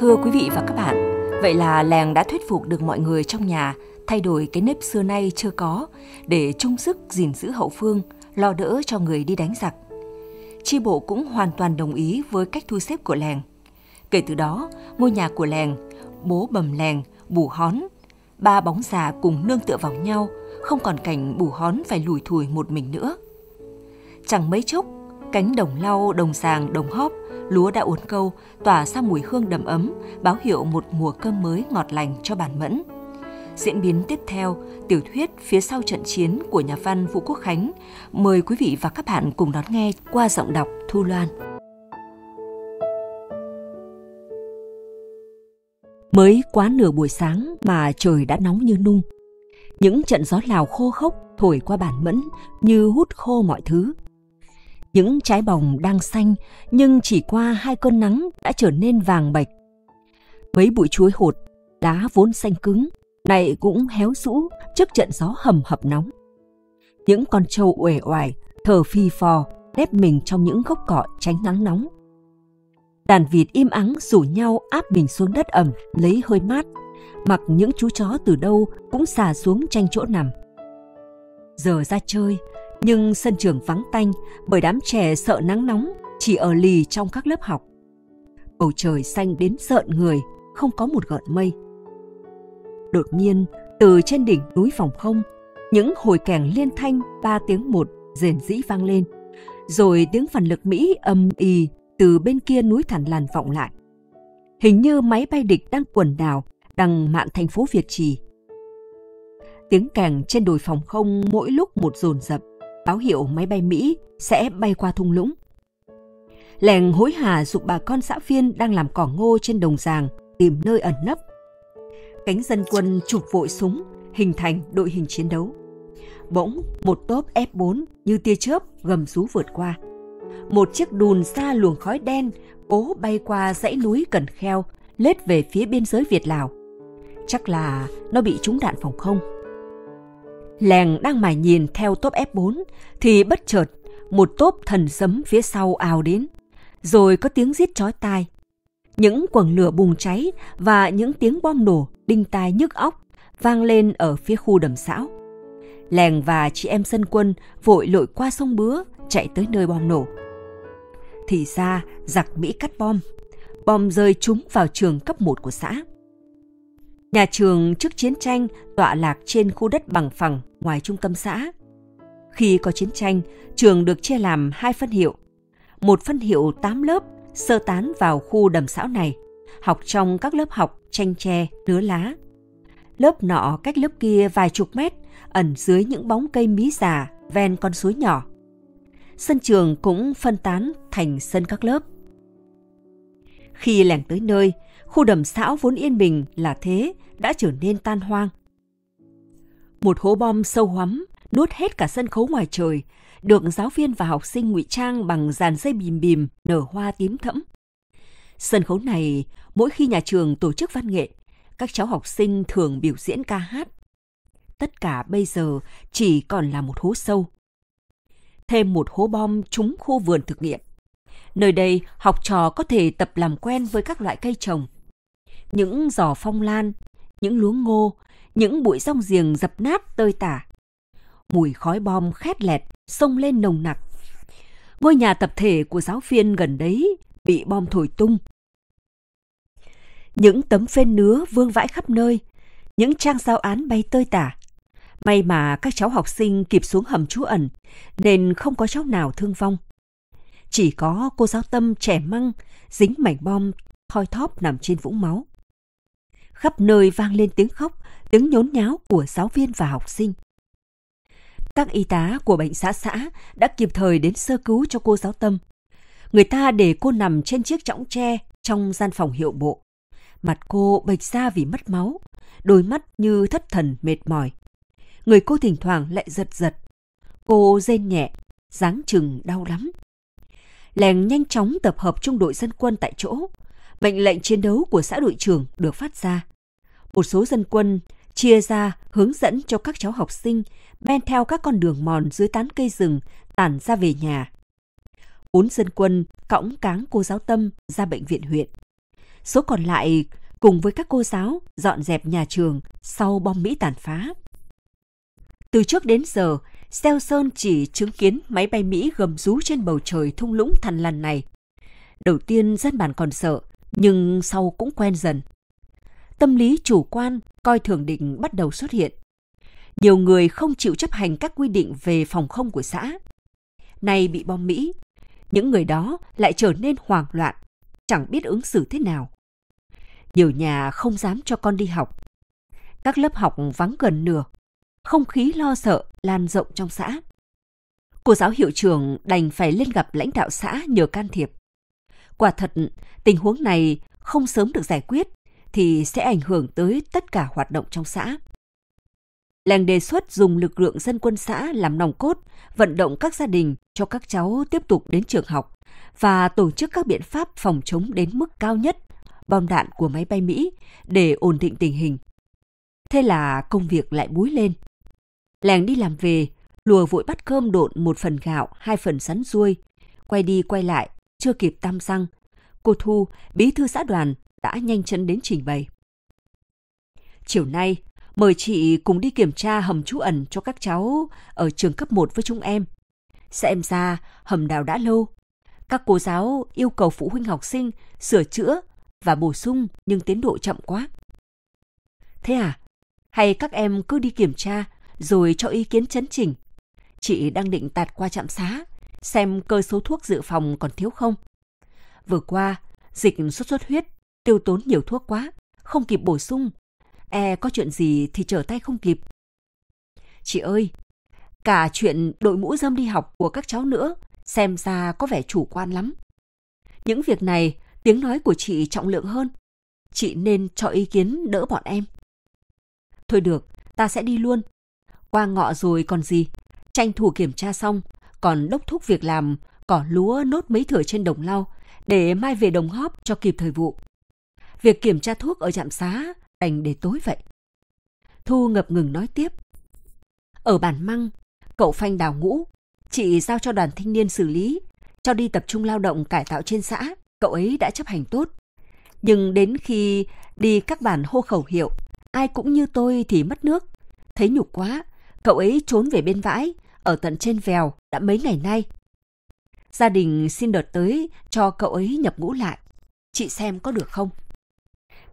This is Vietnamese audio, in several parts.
Thưa quý vị và các bạn, vậy là làng đã thuyết phục được mọi người trong nhà thay đổi cái nếp xưa nay chưa có để chung sức gìn giữ hậu phương, lo đỡ cho người đi đánh giặc. Chi bộ cũng hoàn toàn đồng ý với cách thu xếp của làng. Kể từ đó, ngôi nhà của làng, bố bầm làng, bù hón, ba bóng già cùng nương tựa vào nhau, không còn cảnh bù hón phải lủi thủi một mình nữa. Chẳng mấy chốc, Cánh đồng lau, đồng sàng, đồng hóp, lúa đã uốn câu, tỏa ra mùi hương đầm ấm, báo hiệu một mùa cơm mới ngọt lành cho bản mẫn. Diễn biến tiếp theo, tiểu thuyết Phía sau trận chiến của nhà văn Vũ Quốc Khánh mời quý vị và các bạn cùng đón nghe qua giọng đọc Thu Loan. Mới quá nửa buổi sáng mà trời đã nóng như nung. Những trận gió lào khô khốc thổi qua bản mẫn như hút khô mọi thứ – những trái bồng đang xanh nhưng chỉ qua hai cơn nắng đã trở nên vàng bạch. Mấy bụi chuối hột, lá vốn xanh cứng, này cũng héo rũ trước trận gió hầm hập nóng. Những con trâu uể oải, thở phi phò, nép mình trong những gốc cọ tránh nắng nóng. Đàn vịt im ắng rủ nhau áp mình xuống đất ẩm lấy hơi mát, mặc những chú chó từ đâu cũng xà xuống tranh chỗ nằm. Giờ ra chơi, nhưng sân trường vắng tanh bởi đám trẻ sợ nắng nóng, chỉ ở lì trong các lớp học. Bầu trời xanh đến sợn người, không có một gợn mây. Đột nhiên, từ trên đỉnh núi phòng không, những hồi kèn liên thanh ba tiếng một rền dĩ vang lên. Rồi tiếng phản lực Mỹ âm ì từ bên kia núi thản làn vọng lại. Hình như máy bay địch đang quần đảo đằng mạn thành phố Việt Trì. Tiếng kèn trên đồi phòng không mỗi lúc một dồn dập báo hiệu máy bay Mỹ sẽ bay qua thung lũng. Lèng hối hả dục bà con xã viên đang làm cỏ ngô trên đồng giàng tìm nơi ẩn nấp. Cánh dân quân chụp vội súng, hình thành đội hình chiến đấu. Bỗng, một tốp F4 như tia chớp gầm rú vượt qua. Một chiếc đùn xa luồng khói đen cố bay qua dãy núi Cần Kheo, lết về phía biên giới Việt Lào. Chắc là nó bị trúng đạn phòng không. Lèng đang mải nhìn theo tốp F4 thì bất chợt một tốp thần sấm phía sau ào đến, rồi có tiếng rít chói tai. Những quầng lửa bùng cháy và những tiếng bom nổ đinh tai nhức óc vang lên ở phía khu đầm xã. Lèng và chị em dân quân vội lội qua sông Bứa chạy tới nơi bom nổ. Thì ra giặc Mỹ cắt bom. Bom rơi trúng vào trường cấp 1 của xã. Nhà trường trước chiến tranh tọa lạc trên khu đất bằng phẳng ngoài trung tâm xã. Khi có chiến tranh, trường được chia làm hai phân hiệu. Một phân hiệu 8 lớp sơ tán vào khu đầm xã này, học trong các lớp học tranh tre, nứa lá. Lớp nọ cách lớp kia vài chục mét, ẩn dưới những bóng cây mí già ven con suối nhỏ. Sân trường cũng phân tán thành sân các lớp. Khi lẻn tới nơi, Khu đầm xã vốn yên bình là thế, đã trở nên tan hoang. Một hố bom sâu hoắm, nuốt hết cả sân khấu ngoài trời, được giáo viên và học sinh ngụy trang bằng dàn dây bìm bìm nở hoa tím thẫm. Sân khấu này, mỗi khi nhà trường tổ chức văn nghệ, các cháu học sinh thường biểu diễn ca hát. Tất cả bây giờ chỉ còn là một hố sâu. Thêm một hố bom trúng khu vườn thực nghiệm. Nơi đây, học trò có thể tập làm quen với các loại cây trồng, những giò phong lan, những luống ngô, những bụi rong giềng dập nát tơi tả. Mùi khói bom khét lẹt xông lên nồng nặc. Ngôi nhà tập thể của giáo viên gần đấy bị bom thổi tung. Những tấm phên nứa vương vãi khắp nơi, những trang giao án bay tơi tả. May mà các cháu học sinh kịp xuống hầm trú ẩn, nên không có cháu nào thương vong. Chỉ có cô giáo tâm trẻ măng, dính mảnh bom, thoi thóp nằm trên vũng máu khắp nơi vang lên tiếng khóc, tiếng nhốn nháo của giáo viên và học sinh. Các y tá của bệnh xã xã đã kịp thời đến sơ cứu cho cô giáo Tâm. Người ta để cô nằm trên chiếc chõng tre trong gian phòng hiệu bộ. Mặt cô bệch ra vì mất máu, đôi mắt như thất thần mệt mỏi. Người cô thỉnh thoảng lại giật giật. Cô rên nhẹ, dáng chừng đau lắm. Lèng nhanh chóng tập hợp trung đội dân quân tại chỗ, mệnh lệnh chiến đấu của xã đội trưởng được phát ra. Một số dân quân chia ra hướng dẫn cho các cháu học sinh men theo các con đường mòn dưới tán cây rừng tản ra về nhà. Bốn dân quân cõng cáng cô giáo Tâm ra bệnh viện huyện. Số còn lại cùng với các cô giáo dọn dẹp nhà trường sau bom Mỹ tàn phá. Từ trước đến giờ, Seo Sơn chỉ chứng kiến máy bay Mỹ gầm rú trên bầu trời thung lũng thằn lằn này. Đầu tiên dân bản còn sợ, nhưng sau cũng quen dần. Tâm lý chủ quan, coi thường định bắt đầu xuất hiện. Nhiều người không chịu chấp hành các quy định về phòng không của xã. Nay bị bom Mỹ, những người đó lại trở nên hoảng loạn, chẳng biết ứng xử thế nào. Nhiều nhà không dám cho con đi học. Các lớp học vắng gần nửa, không khí lo sợ lan rộng trong xã. Cô giáo hiệu trưởng đành phải lên gặp lãnh đạo xã nhờ can thiệp. Quả thật, tình huống này không sớm được giải quyết thì sẽ ảnh hưởng tới tất cả hoạt động trong xã. Làng đề xuất dùng lực lượng dân quân xã làm nòng cốt, vận động các gia đình cho các cháu tiếp tục đến trường học và tổ chức các biện pháp phòng chống đến mức cao nhất bom đạn của máy bay Mỹ để ổn định tình hình. Thế là công việc lại búi lên. Làng đi làm về, lùa vội bắt cơm độn một phần gạo, hai phần sắn ruôi. Quay đi quay lại, chưa kịp tam xăng. Cô Thu, bí thư xã đoàn, đã nhanh chân đến trình bày. Chiều nay, mời chị cùng đi kiểm tra hầm trú ẩn cho các cháu ở trường cấp 1 với chúng em. Xem ra, hầm đào đã lâu. Các cô giáo yêu cầu phụ huynh học sinh sửa chữa và bổ sung nhưng tiến độ chậm quá. Thế à? Hay các em cứ đi kiểm tra rồi cho ý kiến chấn chỉnh? Chị đang định tạt qua trạm xá xem cơ số thuốc dự phòng còn thiếu không. Vừa qua, dịch sốt xuất huyết tiêu tốn nhiều thuốc quá, không kịp bổ sung. E có chuyện gì thì trở tay không kịp. Chị ơi, cả chuyện đội mũ dâm đi học của các cháu nữa, xem ra có vẻ chủ quan lắm. Những việc này, tiếng nói của chị trọng lượng hơn. Chị nên cho ý kiến đỡ bọn em. Thôi được, ta sẽ đi luôn. Qua ngọ rồi còn gì, tranh thủ kiểm tra xong còn đốc thúc việc làm, cỏ lúa nốt mấy thửa trên đồng lau để mai về đồng hóp cho kịp thời vụ. Việc kiểm tra thuốc ở trạm xá đành để tối vậy. Thu ngập ngừng nói tiếp. Ở bản măng, cậu phanh đào ngũ, chị giao cho đoàn thanh niên xử lý, cho đi tập trung lao động cải tạo trên xã, cậu ấy đã chấp hành tốt. Nhưng đến khi đi các bản hô khẩu hiệu, ai cũng như tôi thì mất nước. Thấy nhục quá, cậu ấy trốn về bên vãi, ở tận trên vèo đã mấy ngày nay. Gia đình xin đợt tới cho cậu ấy nhập ngũ lại. Chị xem có được không?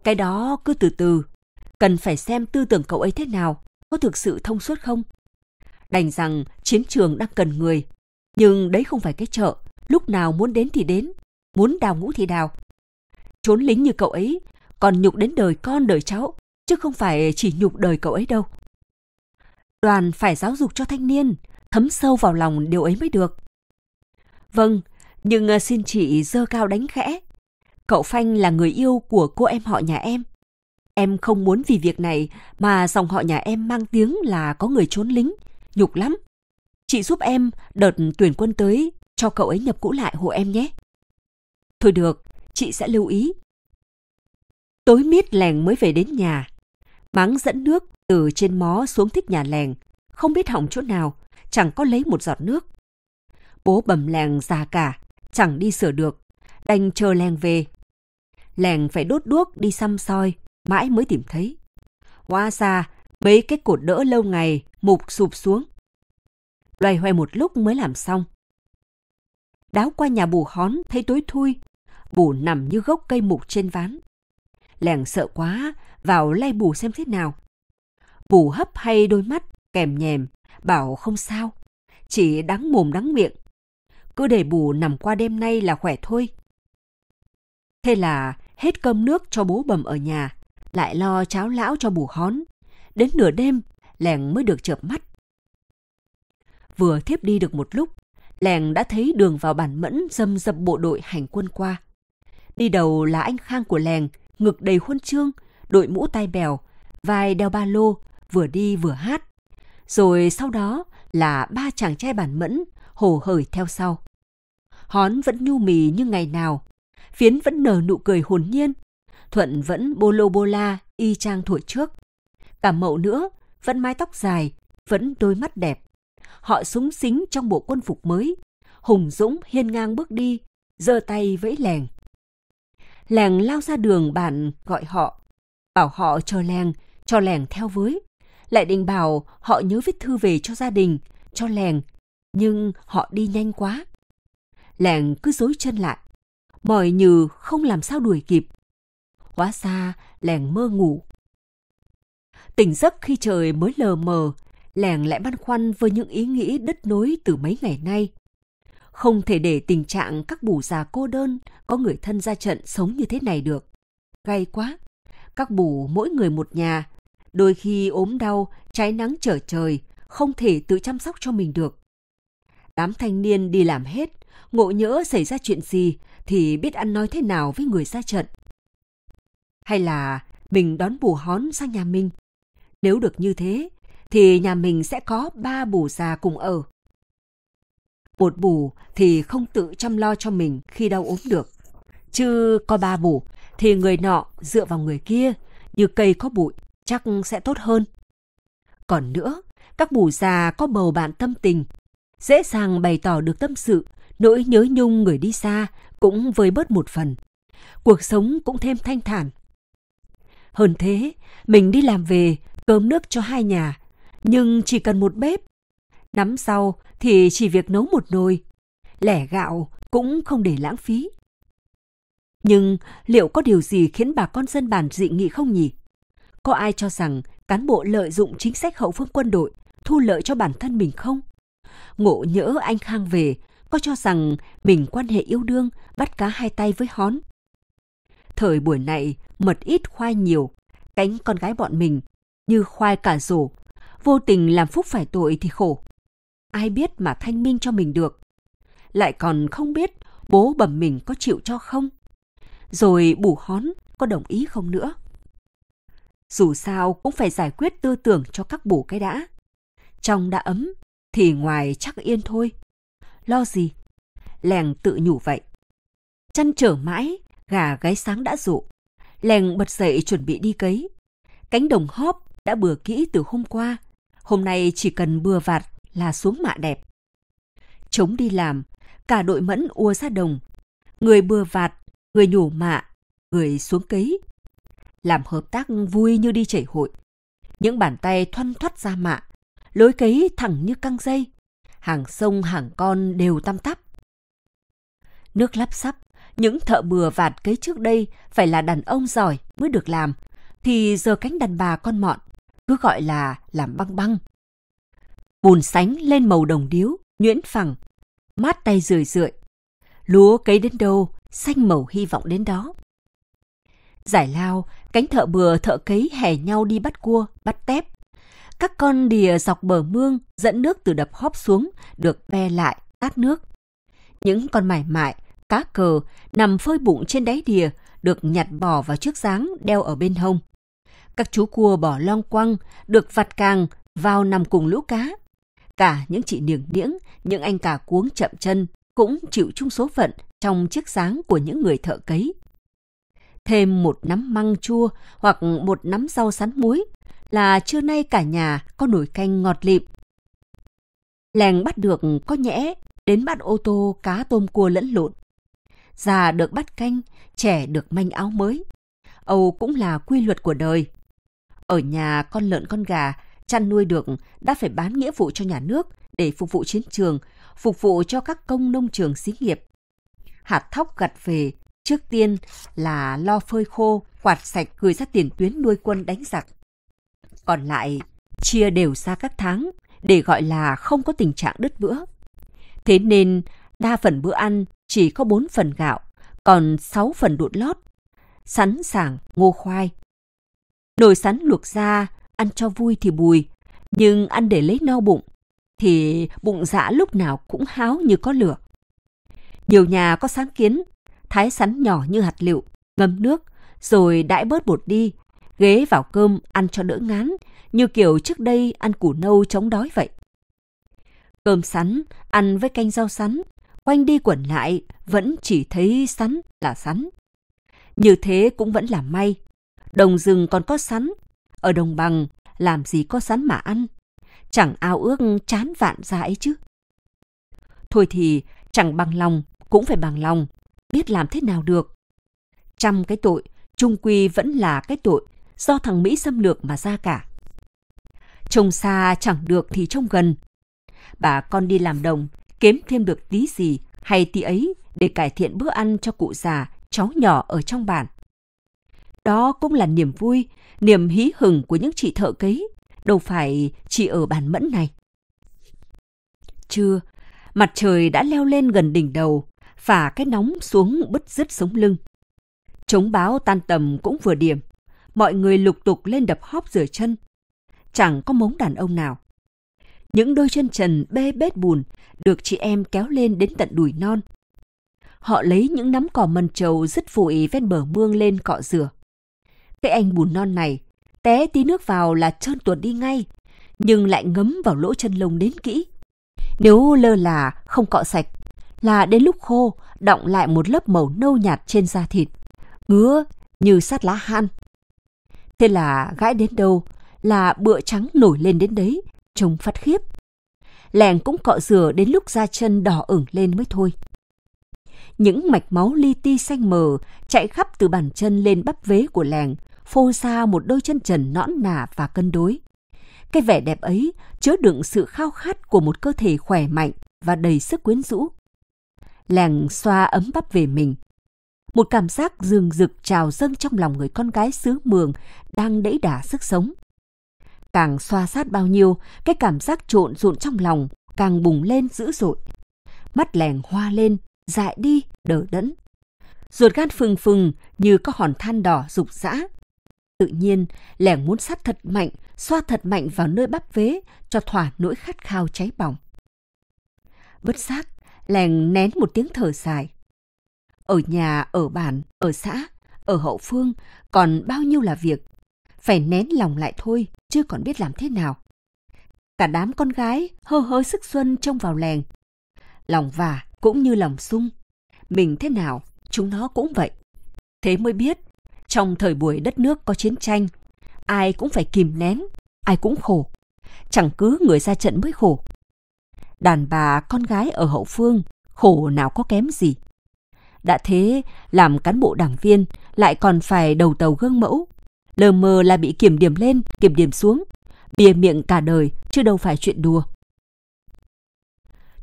Cái đó cứ từ từ. Cần phải xem tư tưởng cậu ấy thế nào, có thực sự thông suốt không? Đành rằng chiến trường đang cần người. Nhưng đấy không phải cái chợ. Lúc nào muốn đến thì đến, muốn đào ngũ thì đào. Trốn lính như cậu ấy còn nhục đến đời con đời cháu, chứ không phải chỉ nhục đời cậu ấy đâu đoàn phải giáo dục cho thanh niên, thấm sâu vào lòng điều ấy mới được. Vâng, nhưng ờ, xin chị dơ cao đánh khẽ. Cậu Phanh là người yêu của cô em họ nhà em. Em không muốn vì việc này mà dòng họ nhà em mang tiếng là có người trốn lính. Nhục lắm. Chị giúp em đợt tuyển quân tới cho cậu ấy nhập ngũ lại hộ em nhé. Thôi được, chị sẽ lưu ý. Tối mít lèng mới về đến nhà. Máng dẫn nước từ trên mó xuống thích nhà lèng, không biết hỏng chỗ nào, chẳng có lấy một giọt nước. Bố bầm lèng già cả, chẳng đi sửa được, đành chờ lèng về. lèng phải đốt đuốc đi xăm soi, mãi mới tìm thấy. Hóa ra, mấy cái cột đỡ lâu ngày mục sụp xuống. Loay hoay một lúc mới làm xong. Đáo qua nhà bù hón thấy tối thui, bù nằm như gốc cây mục trên ván. lèng sợ quá, vào lay bù xem thế nào. Bù hấp hay đôi mắt, kèm nhèm, bảo không sao, chỉ đắng mồm đắng miệng. Cứ để bù nằm qua đêm nay là khỏe thôi. Thế là hết cơm nước cho bố bầm ở nhà, lại lo cháo lão cho bù hón. Đến nửa đêm, lèng mới được chợp mắt. Vừa thiếp đi được một lúc, lèng đã thấy đường vào bản mẫn dâm dập bộ đội hành quân qua. Đi đầu là anh Khang của lèng, ngực đầy huân chương, đội mũ tai bèo, vai đeo ba lô, vừa đi vừa hát rồi sau đó là ba chàng trai bản mẫn hồ hởi theo sau. Hón vẫn nhu mì như ngày nào, Phiến vẫn nở nụ cười hồn nhiên, Thuận vẫn bô lô bô la y trang thổi trước. Cả mậu nữa, vẫn mái tóc dài, vẫn đôi mắt đẹp. Họ súng xính trong bộ quân phục mới, hùng dũng hiên ngang bước đi, giơ tay vẫy lèng. Lèng lao ra đường bạn gọi họ, bảo họ chờ lèng, cho lèng theo với lại định bảo họ nhớ viết thư về cho gia đình, cho lèng nhưng họ đi nhanh quá. lèng cứ dối chân lại, mỏi nhừ không làm sao đuổi kịp. Hóa ra lèng mơ ngủ. Tỉnh giấc khi trời mới lờ mờ, lèng lại băn khoăn với những ý nghĩ đứt nối từ mấy ngày nay. Không thể để tình trạng các bù già cô đơn có người thân ra trận sống như thế này được. Gay quá. Các bù mỗi người một nhà Đôi khi ốm đau, cháy nắng trở trời, không thể tự chăm sóc cho mình được. Đám thanh niên đi làm hết, ngộ nhỡ xảy ra chuyện gì thì biết ăn nói thế nào với người ra trận. Hay là mình đón bù hón sang nhà mình. Nếu được như thế, thì nhà mình sẽ có ba bù già cùng ở. Một bù thì không tự chăm lo cho mình khi đau ốm được. Chứ có ba bù thì người nọ dựa vào người kia, như cây có bụi, chắc sẽ tốt hơn. Còn nữa, các bù già có bầu bạn tâm tình, dễ dàng bày tỏ được tâm sự, nỗi nhớ nhung người đi xa cũng vơi bớt một phần. Cuộc sống cũng thêm thanh thản. Hơn thế, mình đi làm về, cơm nước cho hai nhà, nhưng chỉ cần một bếp. Nắm sau thì chỉ việc nấu một nồi, lẻ gạo cũng không để lãng phí. Nhưng liệu có điều gì khiến bà con dân bản dị nghị không nhỉ? Có ai cho rằng cán bộ lợi dụng chính sách hậu phương quân đội thu lợi cho bản thân mình không? Ngộ nhỡ anh Khang về, có cho rằng mình quan hệ yêu đương, bắt cá hai tay với hón? Thời buổi này, mật ít khoai nhiều, cánh con gái bọn mình như khoai cả rổ, vô tình làm phúc phải tội thì khổ. Ai biết mà thanh minh cho mình được. Lại còn không biết bố bẩm mình có chịu cho không. Rồi bù hón có đồng ý không nữa dù sao cũng phải giải quyết tư tưởng cho các bổ cái đã. Trong đã ấm, thì ngoài chắc yên thôi. Lo gì? Lèng tự nhủ vậy. Chăn trở mãi, gà gáy sáng đã rụ. Lèng bật dậy chuẩn bị đi cấy. Cánh đồng hóp đã bừa kỹ từ hôm qua. Hôm nay chỉ cần bừa vạt là xuống mạ đẹp. Chống đi làm, cả đội mẫn ua ra đồng. Người bừa vạt, người nhổ mạ, người xuống cấy, làm hợp tác vui như đi chảy hội. Những bàn tay thoăn thoắt ra mạ, lối cấy thẳng như căng dây, hàng sông hàng con đều tăm tắp. Nước lắp sắp, những thợ bừa vạt cấy trước đây phải là đàn ông giỏi mới được làm, thì giờ cánh đàn bà con mọn, cứ gọi là làm băng băng. Bùn sánh lên màu đồng điếu, nhuyễn phẳng, mát tay rười rượi. Lúa cấy đến đâu, xanh màu hy vọng đến đó. Giải lao, cánh thợ bừa thợ cấy hè nhau đi bắt cua, bắt tép. Các con đìa dọc bờ mương dẫn nước từ đập hóp xuống, được be lại, tát nước. Những con mải mại, cá cờ nằm phơi bụng trên đáy đìa, được nhặt bỏ vào trước dáng đeo ở bên hông. Các chú cua bỏ long quăng, được vặt càng vào nằm cùng lũ cá. Cả những chị niềng niễng, những anh cả cuống chậm chân cũng chịu chung số phận trong chiếc dáng của những người thợ cấy thêm một nắm măng chua hoặc một nắm rau sắn muối là trưa nay cả nhà có nồi canh ngọt lịm. Lèng bắt được có nhẽ, đến bắt ô tô cá tôm cua lẫn lộn. Già được bắt canh, trẻ được manh áo mới. Âu cũng là quy luật của đời. Ở nhà con lợn con gà chăn nuôi được đã phải bán nghĩa vụ cho nhà nước để phục vụ chiến trường, phục vụ cho các công nông trường xí nghiệp. Hạt thóc gặt về Trước tiên là lo phơi khô, quạt sạch gửi ra tiền tuyến nuôi quân đánh giặc. Còn lại, chia đều ra các tháng để gọi là không có tình trạng đứt bữa. Thế nên, đa phần bữa ăn chỉ có 4 phần gạo, còn 6 phần đụn lót, sắn sàng ngô khoai. Nồi sắn luộc ra, ăn cho vui thì bùi, nhưng ăn để lấy no bụng, thì bụng dạ lúc nào cũng háo như có lửa. Nhiều nhà có sáng kiến thái sắn nhỏ như hạt liệu ngâm nước, rồi đãi bớt bột đi, ghế vào cơm ăn cho đỡ ngán, như kiểu trước đây ăn củ nâu chống đói vậy. Cơm sắn, ăn với canh rau sắn, quanh đi quẩn lại vẫn chỉ thấy sắn là sắn. Như thế cũng vẫn là may. Đồng rừng còn có sắn, ở đồng bằng làm gì có sắn mà ăn. Chẳng ao ước chán vạn ra ấy chứ. Thôi thì chẳng bằng lòng cũng phải bằng lòng biết làm thế nào được. Trăm cái tội, trung quy vẫn là cái tội do thằng Mỹ xâm lược mà ra cả. Trông xa chẳng được thì trông gần. Bà con đi làm đồng, kiếm thêm được tí gì hay tí ấy để cải thiện bữa ăn cho cụ già, cháu nhỏ ở trong bản. Đó cũng là niềm vui, niềm hí hửng của những chị thợ cấy, đâu phải chỉ ở bản mẫn này. Trưa, mặt trời đã leo lên gần đỉnh đầu, phả cái nóng xuống bứt rứt sống lưng. Chống báo tan tầm cũng vừa điểm, mọi người lục tục lên đập hóp rửa chân. Chẳng có mống đàn ông nào. Những đôi chân trần bê bết bùn được chị em kéo lên đến tận đùi non. Họ lấy những nắm cỏ mần trầu dứt phủi ven bờ mương lên cọ rửa. Cái anh bùn non này, té tí nước vào là trơn tuột đi ngay, nhưng lại ngấm vào lỗ chân lông đến kỹ. Nếu lơ là, không cọ sạch là đến lúc khô, động lại một lớp màu nâu nhạt trên da thịt, ngứa như sát lá han. Thế là gãi đến đâu là bựa trắng nổi lên đến đấy, trông phát khiếp. Lèng cũng cọ rửa đến lúc da chân đỏ ửng lên mới thôi. Những mạch máu li ti xanh mờ chạy khắp từ bàn chân lên bắp vế của lèng, phô ra một đôi chân trần nõn nà và cân đối. Cái vẻ đẹp ấy chứa đựng sự khao khát của một cơ thể khỏe mạnh và đầy sức quyến rũ làng xoa ấm bắp về mình. Một cảm giác dường rực trào dâng trong lòng người con gái xứ mường đang đẫy đà sức sống. Càng xoa sát bao nhiêu, cái cảm giác trộn rộn trong lòng càng bùng lên dữ dội. Mắt lèn hoa lên, dại đi, đỡ đẫn. Ruột gan phừng phừng như có hòn than đỏ rục rã. Tự nhiên, lèn muốn sát thật mạnh, xoa thật mạnh vào nơi bắp vế cho thỏa nỗi khát khao cháy bỏng. Bất giác, lèn nén một tiếng thở dài. Ở nhà, ở bản, ở xã, ở hậu phương còn bao nhiêu là việc. Phải nén lòng lại thôi, chứ còn biết làm thế nào. Cả đám con gái hơ hớ sức xuân trông vào lèn. Lòng vả cũng như lòng sung. Mình thế nào, chúng nó cũng vậy. Thế mới biết, trong thời buổi đất nước có chiến tranh, ai cũng phải kìm nén, ai cũng khổ. Chẳng cứ người ra trận mới khổ, đàn bà con gái ở hậu phương khổ nào có kém gì. Đã thế, làm cán bộ đảng viên lại còn phải đầu tàu gương mẫu. Lờ mờ là bị kiểm điểm lên, kiểm điểm xuống. Bìa miệng cả đời, chứ đâu phải chuyện đùa.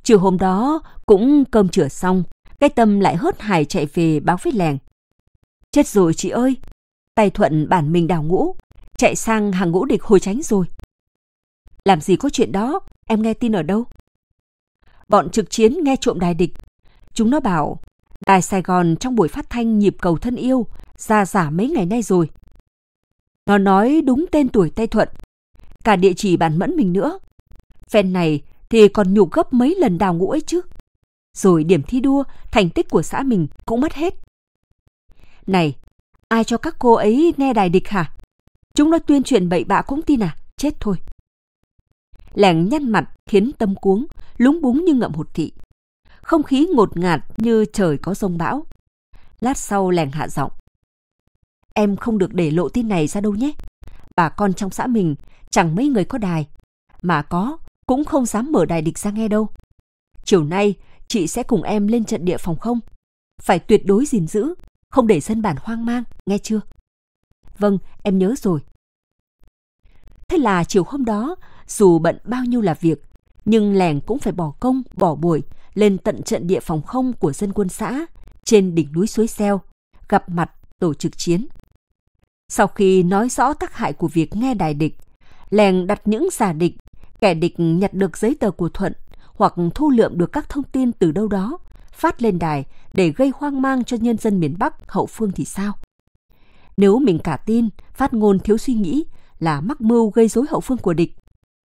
Chiều hôm đó, cũng cơm chửa xong, cái tâm lại hớt hải chạy về báo với lèng. Chết rồi chị ơi! Tay thuận bản mình đào ngũ, chạy sang hàng ngũ địch hồi tránh rồi. Làm gì có chuyện đó, em nghe tin ở đâu? bọn trực chiến nghe trộm đài địch. Chúng nó bảo, đài Sài Gòn trong buổi phát thanh nhịp cầu thân yêu, ra giả mấy ngày nay rồi. Nó nói đúng tên tuổi Tây Thuận, cả địa chỉ bản mẫn mình nữa. Phen này thì còn nhục gấp mấy lần đào ngũ ấy chứ. Rồi điểm thi đua, thành tích của xã mình cũng mất hết. Này, ai cho các cô ấy nghe đài địch hả? Chúng nó tuyên truyền bậy bạ cũng tin à? Chết thôi, lẻn nhăn mặt khiến tâm cuống, lúng búng như ngậm hột thị. Không khí ngột ngạt như trời có rông bão. Lát sau lẻn hạ giọng. Em không được để lộ tin này ra đâu nhé. Bà con trong xã mình chẳng mấy người có đài. Mà có, cũng không dám mở đài địch ra nghe đâu. Chiều nay, chị sẽ cùng em lên trận địa phòng không? Phải tuyệt đối gìn giữ, không để dân bản hoang mang, nghe chưa? Vâng, em nhớ rồi. Thế là chiều hôm đó, dù bận bao nhiêu là việc, nhưng lẻng cũng phải bỏ công, bỏ buổi lên tận trận địa phòng không của dân quân xã trên đỉnh núi Suối Xeo, gặp mặt tổ trực chiến. Sau khi nói rõ tác hại của việc nghe đài địch, lèng đặt những giả địch, kẻ địch nhặt được giấy tờ của Thuận hoặc thu lượm được các thông tin từ đâu đó, phát lên đài để gây hoang mang cho nhân dân miền Bắc hậu phương thì sao? Nếu mình cả tin, phát ngôn thiếu suy nghĩ là mắc mưu gây rối hậu phương của địch,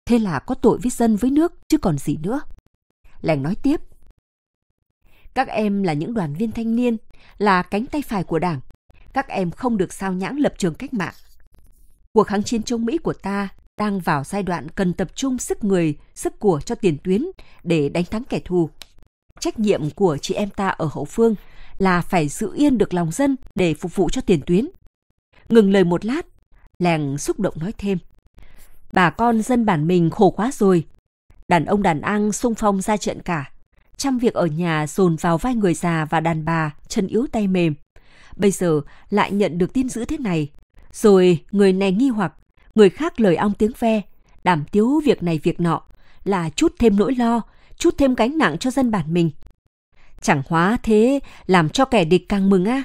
Thế là có tội với dân với nước chứ còn gì nữa. Lành nói tiếp. Các em là những đoàn viên thanh niên, là cánh tay phải của Đảng. Các em không được sao nhãng lập trường cách mạng. Cuộc kháng chiến chống Mỹ của ta đang vào giai đoạn cần tập trung sức người, sức của cho tiền tuyến để đánh thắng kẻ thù. Trách nhiệm của chị em ta ở hậu phương là phải giữ yên được lòng dân để phục vụ cho tiền tuyến. Ngừng lời một lát, làng xúc động nói thêm. Bà con dân bản mình khổ quá rồi. Đàn ông đàn ăn sung phong ra trận cả. Trăm việc ở nhà dồn vào vai người già và đàn bà, chân yếu tay mềm. Bây giờ lại nhận được tin dữ thế này. Rồi người này nghi hoặc, người khác lời ong tiếng ve, đảm tiếu việc này việc nọ, là chút thêm nỗi lo, chút thêm gánh nặng cho dân bản mình. Chẳng hóa thế làm cho kẻ địch càng mừng a. À.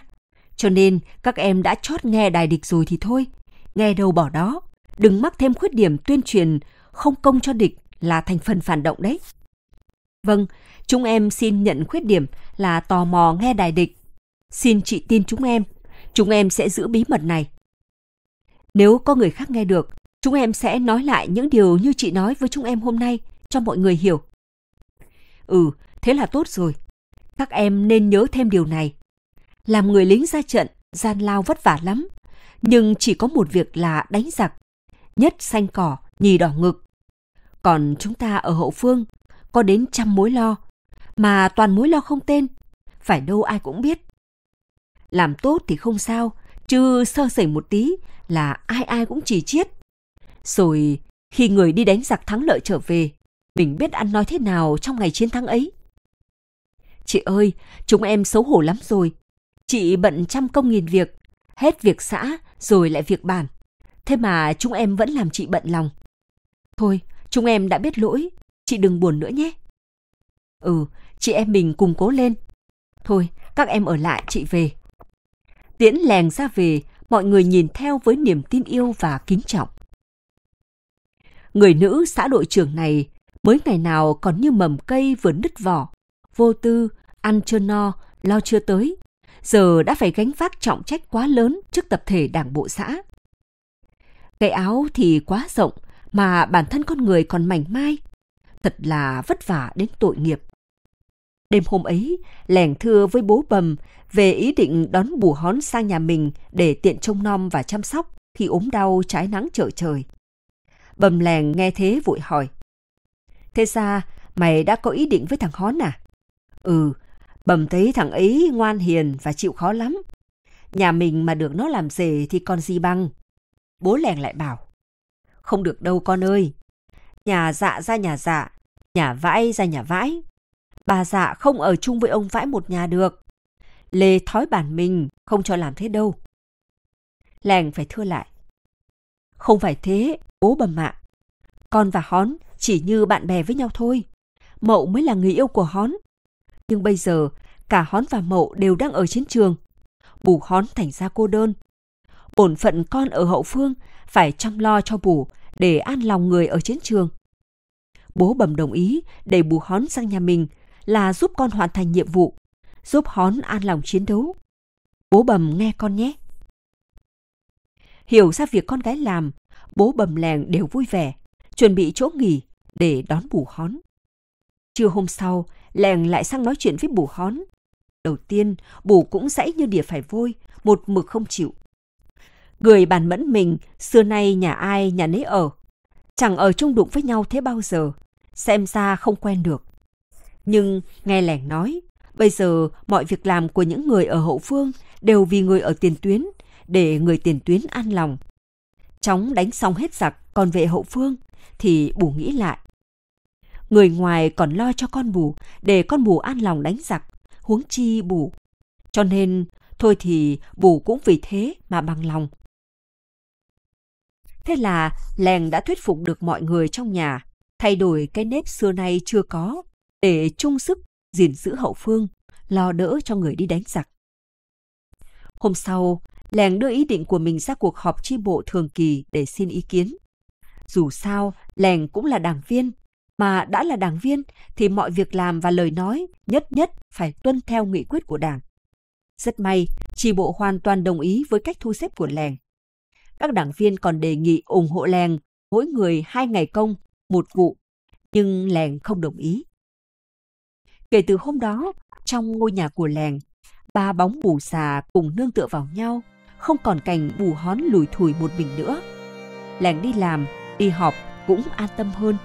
Cho nên các em đã chót nghe đài địch rồi thì thôi, nghe đâu bỏ đó, đừng mắc thêm khuyết điểm tuyên truyền không công cho địch là thành phần phản động đấy. Vâng, chúng em xin nhận khuyết điểm là tò mò nghe đài địch. Xin chị tin chúng em, chúng em sẽ giữ bí mật này. Nếu có người khác nghe được, chúng em sẽ nói lại những điều như chị nói với chúng em hôm nay cho mọi người hiểu. Ừ, thế là tốt rồi. Các em nên nhớ thêm điều này. Làm người lính ra trận, gian lao vất vả lắm. Nhưng chỉ có một việc là đánh giặc nhất xanh cỏ, nhì đỏ ngực. Còn chúng ta ở hậu phương có đến trăm mối lo, mà toàn mối lo không tên, phải đâu ai cũng biết. Làm tốt thì không sao, chứ sơ sẩy một tí là ai ai cũng chỉ chiết. Rồi khi người đi đánh giặc thắng lợi trở về, mình biết ăn nói thế nào trong ngày chiến thắng ấy. Chị ơi, chúng em xấu hổ lắm rồi. Chị bận trăm công nghìn việc, hết việc xã rồi lại việc bản. Thế mà chúng em vẫn làm chị bận lòng. Thôi, chúng em đã biết lỗi, chị đừng buồn nữa nhé. Ừ, chị em mình cùng cố lên. Thôi, các em ở lại chị về. Tiễn lèn ra về, mọi người nhìn theo với niềm tin yêu và kính trọng. Người nữ xã đội trưởng này mới ngày nào còn như mầm cây vừa nứt vỏ, vô tư, ăn chưa no, lo chưa tới. Giờ đã phải gánh vác trọng trách quá lớn trước tập thể đảng bộ xã. Cái áo thì quá rộng mà bản thân con người còn mảnh mai. Thật là vất vả đến tội nghiệp. Đêm hôm ấy, lẻn thưa với bố bầm về ý định đón bù hón sang nhà mình để tiện trông nom và chăm sóc khi ốm đau trái nắng trở trời. Bầm lèn nghe thế vội hỏi. Thế ra, mày đã có ý định với thằng hón à? Ừ, bầm thấy thằng ấy ngoan hiền và chịu khó lắm. Nhà mình mà được nó làm rể thì còn gì bằng. Bố lèng lại bảo. Không được đâu con ơi. Nhà dạ ra nhà dạ, nhà vãi ra nhà vãi. Bà dạ không ở chung với ông vãi một nhà được. Lê thói bản mình, không cho làm thế đâu. Lèng phải thưa lại. Không phải thế, bố bầm mạ, Con và hón chỉ như bạn bè với nhau thôi. Mậu mới là người yêu của hón. Nhưng bây giờ, cả hón và mậu đều đang ở chiến trường. Bù hón thành ra cô đơn, bổn phận con ở hậu phương phải chăm lo cho bù để an lòng người ở chiến trường. Bố bầm đồng ý để bù hón sang nhà mình là giúp con hoàn thành nhiệm vụ, giúp hón an lòng chiến đấu. Bố bầm nghe con nhé. Hiểu ra việc con gái làm, bố bầm làng đều vui vẻ, chuẩn bị chỗ nghỉ để đón bù hón. Trưa hôm sau, làng lại sang nói chuyện với bù hón. Đầu tiên, bù cũng dãy như đỉa phải vôi, một mực không chịu. Người bàn mẫn mình, xưa nay nhà ai nhà nấy ở. Chẳng ở chung đụng với nhau thế bao giờ, xem ra không quen được. Nhưng nghe lẻng nói, bây giờ mọi việc làm của những người ở hậu phương đều vì người ở tiền tuyến, để người tiền tuyến an lòng. Chóng đánh xong hết giặc, còn về hậu phương, thì bù nghĩ lại. Người ngoài còn lo cho con bù, để con bù an lòng đánh giặc, huống chi bù. Cho nên, thôi thì bù cũng vì thế mà bằng lòng. Thế là lèng đã thuyết phục được mọi người trong nhà, thay đổi cái nếp xưa nay chưa có, để chung sức gìn giữ hậu phương, lo đỡ cho người đi đánh giặc. Hôm sau, lèng đưa ý định của mình ra cuộc họp tri bộ thường kỳ để xin ý kiến. Dù sao, lèng cũng là đảng viên, mà đã là đảng viên thì mọi việc làm và lời nói nhất nhất phải tuân theo nghị quyết của đảng. Rất may, tri bộ hoàn toàn đồng ý với cách thu xếp của lèng. Các đảng viên còn đề nghị ủng hộ Lèng mỗi người hai ngày công, một vụ, nhưng Lèng không đồng ý. Kể từ hôm đó, trong ngôi nhà của Lèng, ba bóng bù xà cùng nương tựa vào nhau, không còn cảnh bù hón lùi thủi một mình nữa. Lèng đi làm, đi họp cũng an tâm hơn.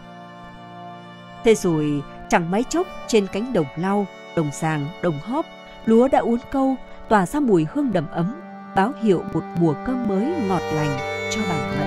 Thế rồi, chẳng mấy chốc trên cánh đồng lau, đồng sàng, đồng hóp, lúa đã uốn câu, tỏa ra mùi hương đầm ấm báo hiệu một mùa cơm mới ngọt lành cho bản mệnh